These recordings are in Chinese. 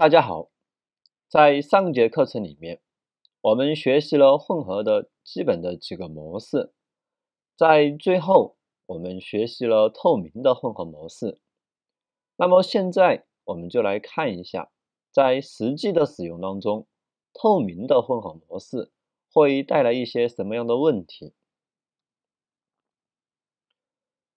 大家好，在上节课程里面，我们学习了混合的基本的几个模式，在最后我们学习了透明的混合模式。那么现在我们就来看一下，在实际的使用当中，透明的混合模式会带来一些什么样的问题？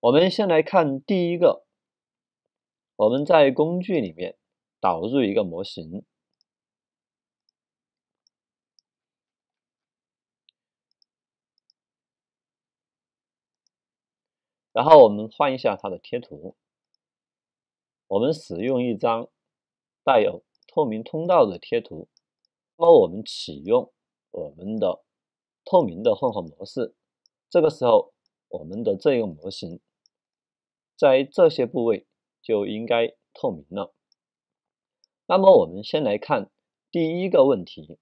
我们先来看第一个，我们在工具里面。导入一个模型，然后我们换一下它的贴图。我们使用一张带有透明通道的贴图，那么我们启用我们的透明的混合模式。这个时候，我们的这个模型在这些部位就应该透明了。那么我们先来看第一个问题。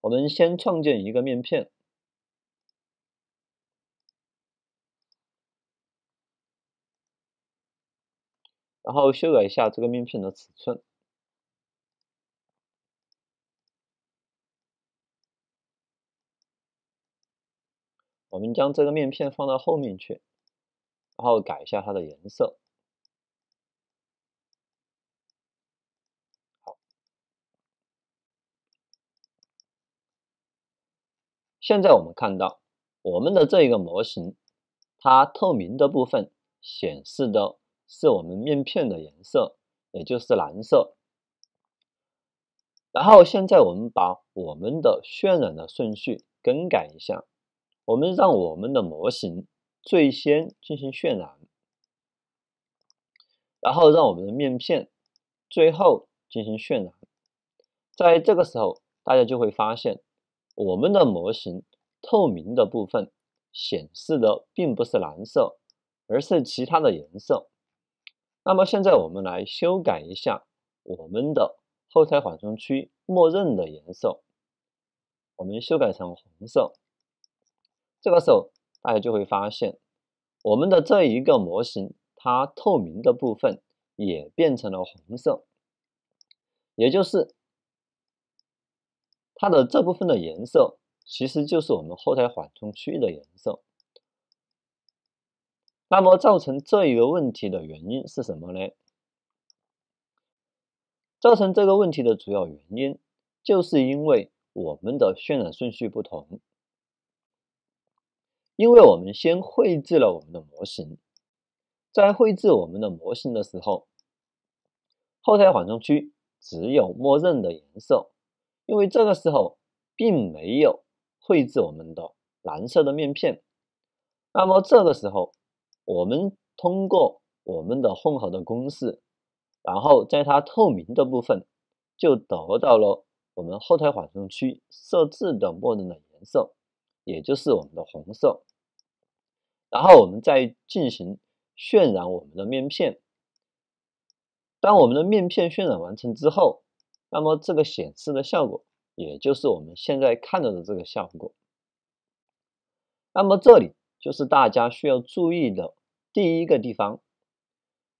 我们先创建一个面片，然后修改一下这个面片的尺寸。我们将这个面片放到后面去，然后改一下它的颜色。现在我们看到我们的这一个模型，它透明的部分显示的是我们面片的颜色，也就是蓝色。然后现在我们把我们的渲染的顺序更改一下，我们让我们的模型最先进行渲染，然后让我们的面片最后进行渲染。在这个时候，大家就会发现。我们的模型透明的部分显示的并不是蓝色，而是其他的颜色。那么现在我们来修改一下我们的后台缓冲区默认的颜色，我们修改成红色。这个时候大家就会发现，我们的这一个模型它透明的部分也变成了红色，也就是。它的这部分的颜色其实就是我们后台缓冲区域的颜色。那么造成这一个问题的原因是什么呢？造成这个问题的主要原因就是因为我们的渲染顺序不同。因为我们先绘制了我们的模型，在绘制我们的模型的时候，后台缓冲区只有默认的颜色。因为这个时候并没有绘制我们的蓝色的面片，那么这个时候，我们通过我们的混合的公式，然后在它透明的部分，就得到了我们后台缓冲区设置的默认的颜色，也就是我们的红色。然后我们再进行渲染我们的面片。当我们的面片渲染完成之后。那么这个显示的效果，也就是我们现在看到的这个效果。那么这里就是大家需要注意的第一个地方。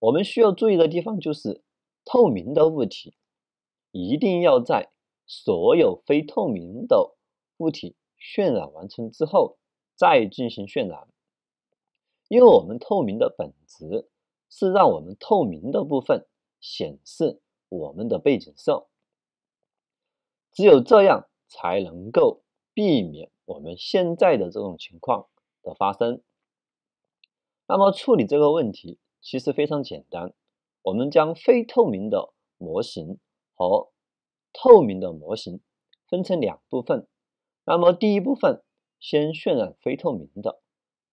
我们需要注意的地方就是，透明的物体一定要在所有非透明的物体渲染完成之后再进行渲染。因为我们透明的本质是让我们透明的部分显示我们的背景色。只有这样才能够避免我们现在的这种情况的发生。那么处理这个问题其实非常简单，我们将非透明的模型和透明的模型分成两部分。那么第一部分先渲染非透明的，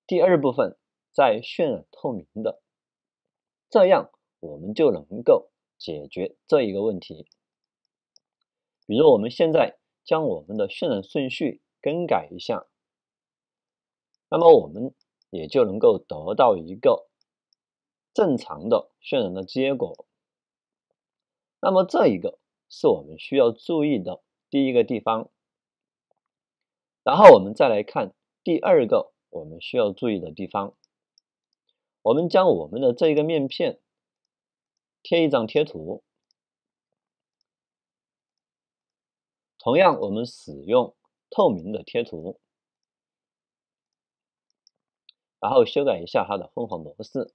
第二部分再渲染透明的，这样我们就能够解决这一个问题。比如我们现在将我们的渲染顺序更改一下，那么我们也就能够得到一个正常的渲染的结果。那么这一个是我们需要注意的第一个地方。然后我们再来看第二个我们需要注意的地方。我们将我们的这一个面片贴一张贴图。同样，我们使用透明的贴图，然后修改一下它的混合模式。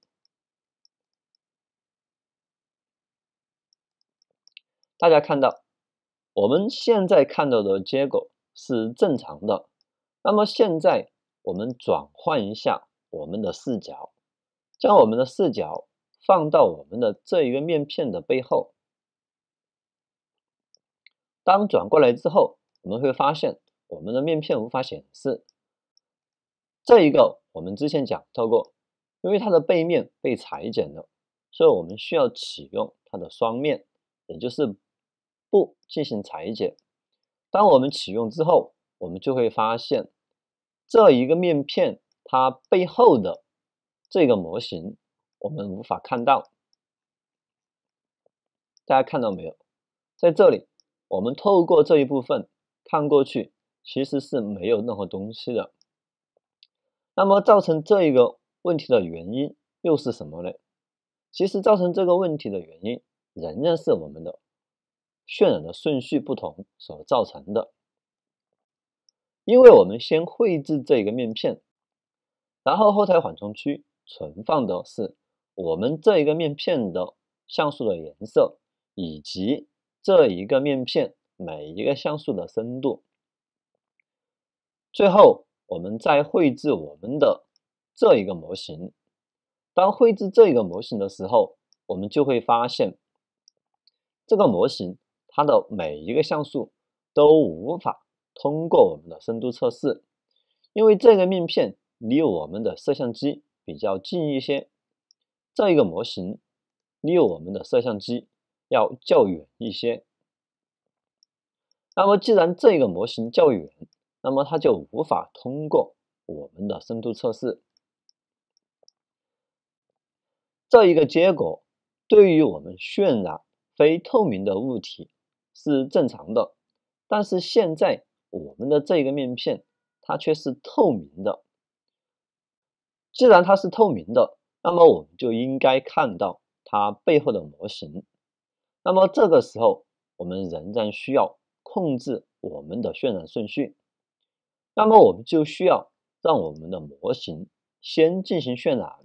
大家看到，我们现在看到的结果是正常的。那么现在我们转换一下我们的视角，将我们的视角放到我们的这一个面片的背后。当转过来之后，我们会发现我们的面片无法显示。这一个我们之前讲到过，因为它的背面被裁剪了，所以我们需要启用它的双面，也就是不进行裁剪。当我们启用之后，我们就会发现这一个面片它背后的这个模型我们无法看到。大家看到没有？在这里。我们透过这一部分看过去，其实是没有任何东西的。那么造成这一个问题的原因又是什么呢？其实造成这个问题的原因，仍然是我们的渲染的顺序不同所造成的。因为我们先绘制这一个面片，然后后台缓冲区存放的是我们这一个面片的像素的颜色以及。这一个面片每一个像素的深度。最后，我们再绘制我们的这一个模型。当绘制这一个模型的时候，我们就会发现这个模型它的每一个像素都无法通过我们的深度测试，因为这个面片离我们的摄像机比较近一些。这一个模型离我们的摄像机。要较远一些。那么，既然这个模型较远，那么它就无法通过我们的深度测试。这一个结果对于我们渲染非透明的物体是正常的，但是现在我们的这个面片它却是透明的。既然它是透明的，那么我们就应该看到它背后的模型。那么这个时候，我们仍然需要控制我们的渲染顺序。那么我们就需要让我们的模型先进行渲染。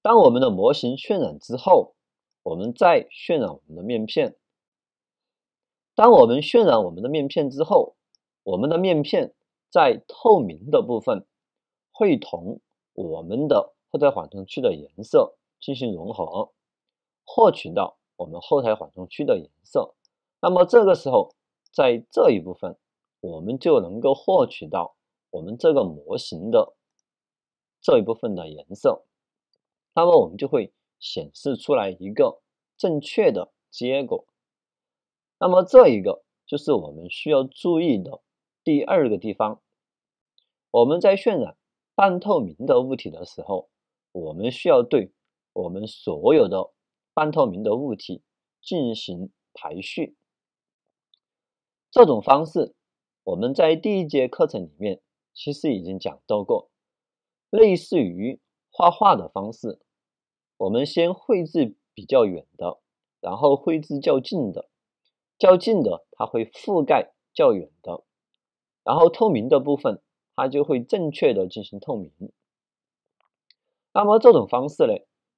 当我们的模型渲染之后，我们再渲染我们的面片。当我们渲染我们的面片之后，我们的面片在透明的部分会同我们的后台缓冲区的颜色。进行融合，获取到我们后台缓冲区的颜色。那么这个时候，在这一部分，我们就能够获取到我们这个模型的这一部分的颜色。那么我们就会显示出来一个正确的结果。那么这一个就是我们需要注意的第二个地方。我们在渲染半透明的物体的时候，我们需要对我们所有的半透明的物体进行排序，这种方式我们在第一节课程里面其实已经讲到过，类似于画画的方式，我们先绘制比较远的，然后绘制较近的，较近的它会覆盖较远的，然后透明的部分它就会正确的进行透明。那么这种方式呢？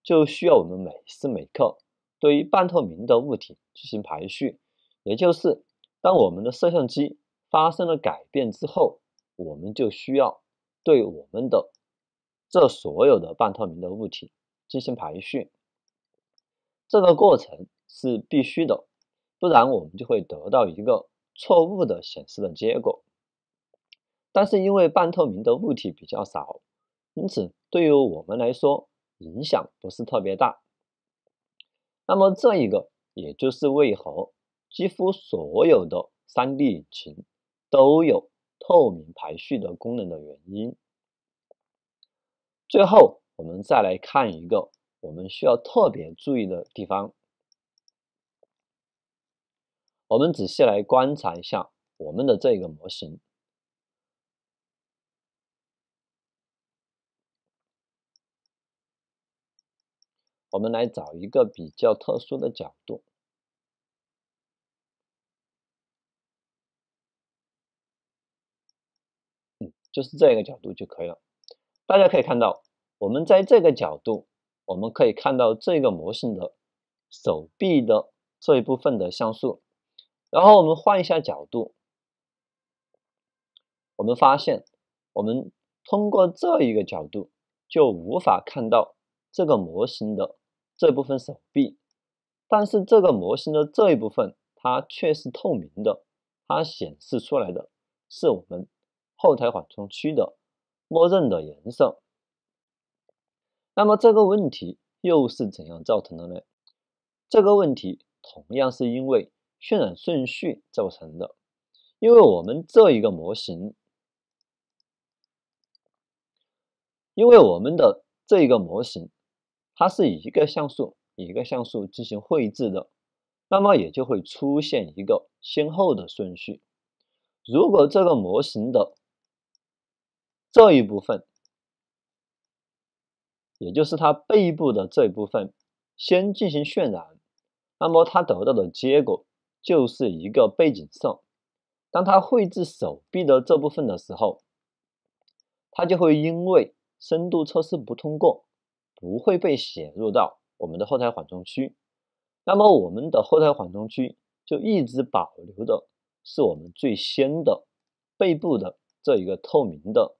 就需要我们每时每刻对于半透明的物体进行排序，也就是当我们的摄像机发生了改变之后，我们就需要对我们的这所有的半透明的物体进行排序。这个过程是必须的，不然我们就会得到一个错误的显示的结果。但是因为半透明的物体比较少，因此对于我们来说，影响不是特别大。那么这一个，也就是为何几乎所有的三 D 引擎都有透明排序的功能的原因。最后，我们再来看一个我们需要特别注意的地方。我们仔细来观察一下我们的这个模型。我们来找一个比较特殊的角度，嗯，就是这一个角度就可以了。大家可以看到，我们在这个角度，我们可以看到这个模型的手臂的这一部分的像素。然后我们换一下角度，我们发现，我们通过这一个角度就无法看到这个模型的。这部分手臂，但是这个模型的这一部分它却是透明的，它显示出来的是我们后台缓冲区的默认的颜色。那么这个问题又是怎样造成的呢？这个问题同样是因为渲染顺序造成的，因为我们这一个模型，因为我们的这一个模型。它是一个像素一个像素进行绘制的，那么也就会出现一个先后的顺序。如果这个模型的这一部分，也就是它背部的这一部分，先进行渲染，那么它得到的结果就是一个背景色。当它绘制手臂的这部分的时候，它就会因为深度测试不通过。不会被写入到我们的后台缓冲区，那么我们的后台缓冲区就一直保留的是我们最先的背部的这一个透明的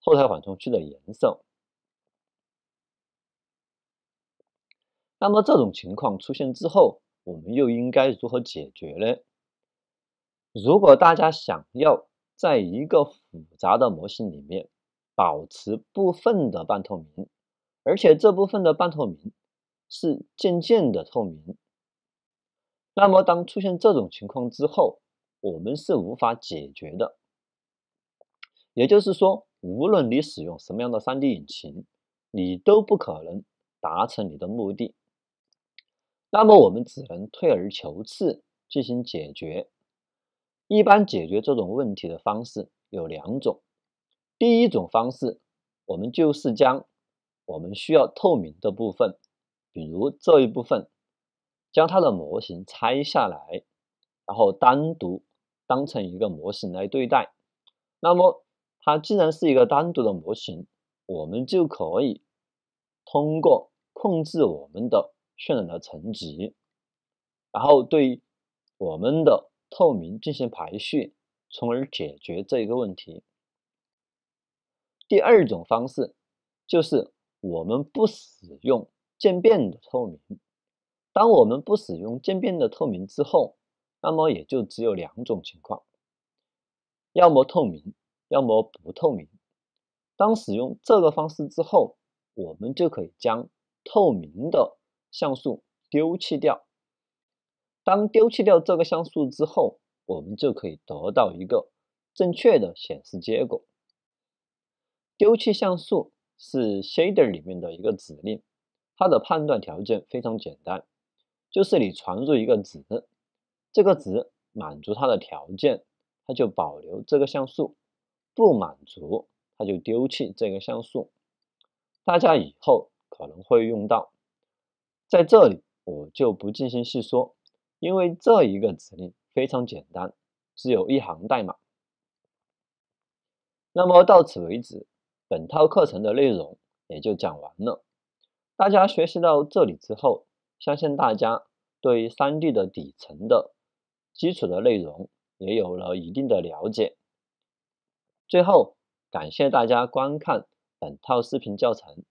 后台缓冲区的颜色。那么这种情况出现之后，我们又应该如何解决呢？如果大家想要在一个复杂的模型里面保持部分的半透明，而且这部分的半透明是渐渐的透明。那么当出现这种情况之后，我们是无法解决的。也就是说，无论你使用什么样的 3D 引擎，你都不可能达成你的目的。那么我们只能退而求次进行解决。一般解决这种问题的方式有两种。第一种方式，我们就是将我们需要透明的部分，比如这一部分，将它的模型拆下来，然后单独当成一个模型来对待。那么，它既然是一个单独的模型，我们就可以通过控制我们的渲染的层级，然后对我们的透明进行排序，从而解决这一个问题。第二种方式就是。我们不使用渐变的透明。当我们不使用渐变的透明之后，那么也就只有两种情况：要么透明，要么不透明。当使用这个方式之后，我们就可以将透明的像素丢弃掉。当丢弃掉这个像素之后，我们就可以得到一个正确的显示结果。丢弃像素。是 shader 里面的一个指令，它的判断条件非常简单，就是你传入一个值，这个值满足它的条件，它就保留这个像素；不满足，它就丢弃这个像素。大家以后可能会用到，在这里我就不进行细说，因为这一个指令非常简单，只有一行代码。那么到此为止。本套课程的内容也就讲完了，大家学习到这里之后，相信大家对三 D 的底层的基础的内容也有了一定的了解。最后，感谢大家观看本套视频教程。